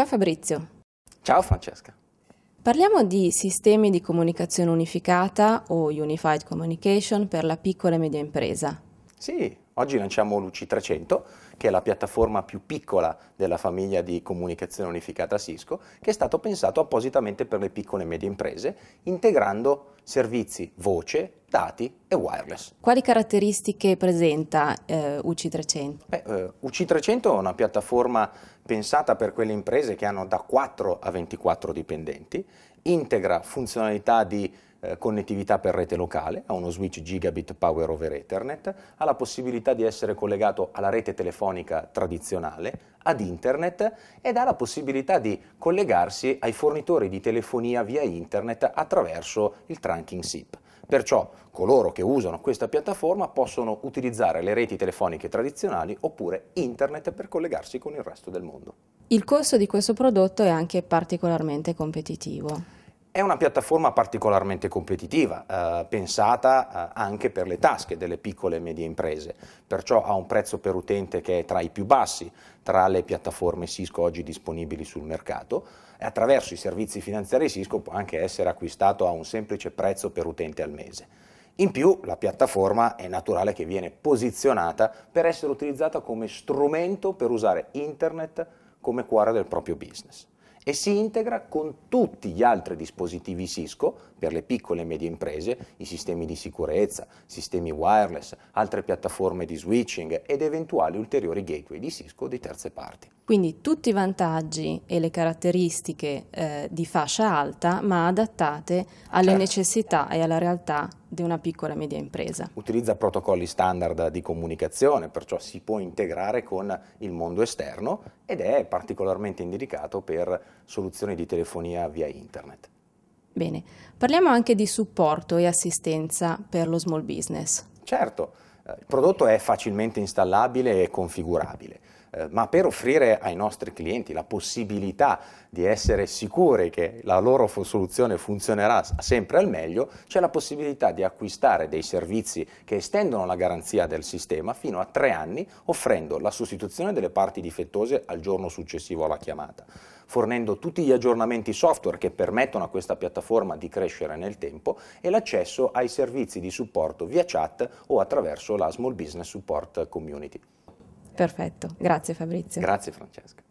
Ciao Fabrizio. Ciao Francesca. Parliamo di sistemi di comunicazione unificata o Unified Communication per la piccola e media impresa. Sì, Oggi lanciamo l'UC300, che è la piattaforma più piccola della famiglia di comunicazione unificata Cisco, che è stato pensato appositamente per le piccole e medie imprese, integrando servizi voce, dati e wireless. Quali caratteristiche presenta eh, UC300? Beh, eh, UC300 è una piattaforma pensata per quelle imprese che hanno da 4 a 24 dipendenti, integra funzionalità di eh, connettività per rete locale, ha uno switch gigabit power over Ethernet, ha la possibilità di essere collegato alla rete telefonica tradizionale, ad internet ed ha la possibilità di collegarsi ai fornitori di telefonia via internet attraverso il trunking SIP. Perciò coloro che usano questa piattaforma possono utilizzare le reti telefoniche tradizionali oppure internet per collegarsi con il resto del mondo. Il costo di questo prodotto è anche particolarmente competitivo. È una piattaforma particolarmente competitiva, eh, pensata eh, anche per le tasche delle piccole e medie imprese, perciò ha un prezzo per utente che è tra i più bassi tra le piattaforme Cisco oggi disponibili sul mercato e attraverso i servizi finanziari Cisco può anche essere acquistato a un semplice prezzo per utente al mese. In più la piattaforma è naturale che viene posizionata per essere utilizzata come strumento per usare internet come cuore del proprio business e si integra con tutti gli altri dispositivi Cisco per le piccole e medie imprese, i sistemi di sicurezza, sistemi wireless, altre piattaforme di switching ed eventuali ulteriori gateway di Cisco di terze parti. Quindi tutti i vantaggi e le caratteristiche eh, di fascia alta ma adattate alle certo. necessità e alla realtà di una piccola e media impresa. Utilizza protocolli standard di comunicazione, perciò si può integrare con il mondo esterno ed è particolarmente indicato per soluzioni di telefonia via internet. Bene, parliamo anche di supporto e assistenza per lo small business. Certo, eh, il prodotto è facilmente installabile e configurabile eh, ma per offrire ai nostri clienti la possibilità di essere sicuri che la loro soluzione funzionerà sempre al meglio, c'è la possibilità di acquistare dei servizi che estendono la garanzia del sistema fino a tre anni, offrendo la sostituzione delle parti difettose al giorno successivo alla chiamata, fornendo tutti gli aggiornamenti software che permettono a questa piattaforma di crescere nel tempo e l'accesso ai servizi di supporto via chat o attraverso la Small Business Support Community. Perfetto, grazie Fabrizio. Grazie Francesca.